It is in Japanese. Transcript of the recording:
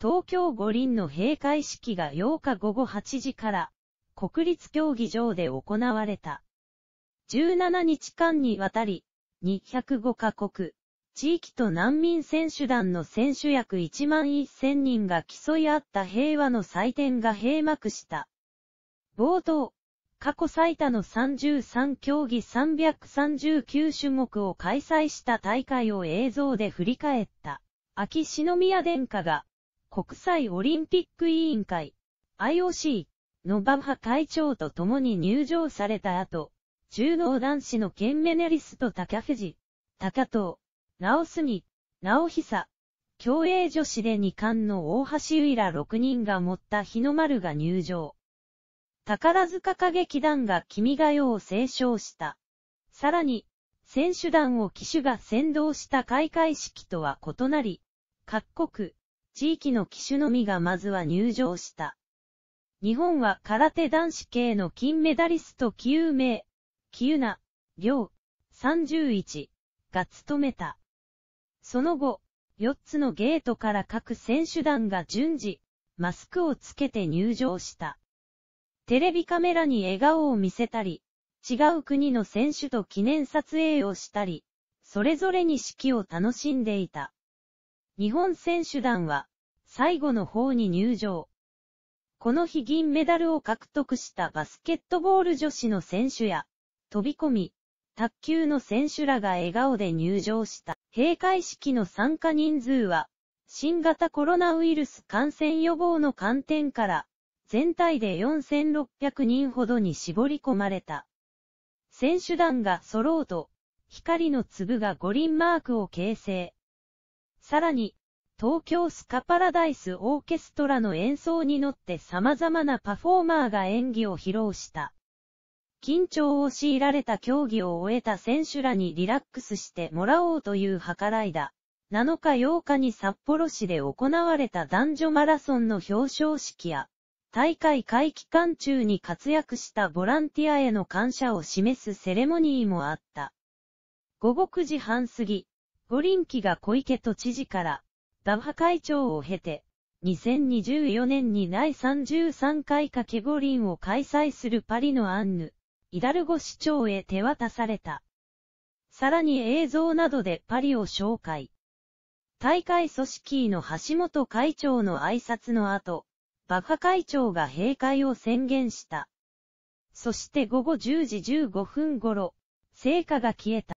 東京五輪の閉会式が8日午後8時から、国立競技場で行われた。17日間にわたり、205カ国、地域と難民選手団の選手約1万1000人が競い合った平和の祭典が閉幕した。冒頭、過去最多の33競技339種目を開催した大会を映像で振り返った。秋篠宮殿下が、国際オリンピック委員会 IOC のバッハ会長と共に入場された後、柔道男子のケンメネリスト高藤、高藤、直澄、直久、競泳女子で2冠の大橋ゆいら6人が持った日の丸が入場。宝塚歌劇団が君が代を斉唱した。さらに、選手団を騎手が先導した開会式とは異なり、各国、地域の機種のみがまずは入場した。日本は空手男子系の金メダリスト9名、リョ両、31が務めた。その後、4つのゲートから各選手団が順次、マスクをつけて入場した。テレビカメラに笑顔を見せたり、違う国の選手と記念撮影をしたり、それぞれに式を楽しんでいた。日本選手団は、最後の方に入場。この日銀メダルを獲得したバスケットボール女子の選手や、飛び込み、卓球の選手らが笑顔で入場した。閉会式の参加人数は、新型コロナウイルス感染予防の観点から、全体で4600人ほどに絞り込まれた。選手団が揃うと、光の粒が五輪マークを形成。さらに、東京スカパラダイスオーケストラの演奏に乗って様々なパフォーマーが演技を披露した。緊張を強いられた競技を終えた選手らにリラックスしてもらおうという計らいだ。7日8日に札幌市で行われた男女マラソンの表彰式や、大会会期間中に活躍したボランティアへの感謝を示すセレモニーもあった。午後9時半過ぎ、五輪機が小池都知事から、ダハ会長を経て、2024年に第33回かけ五輪を開催するパリのアンヌ、イダルゴ市長へ手渡された。さらに映像などでパリを紹介。大会組織委の橋本会長の挨拶の後、バッハ会長が閉会を宣言した。そして午後10時15分頃、成果が消えた。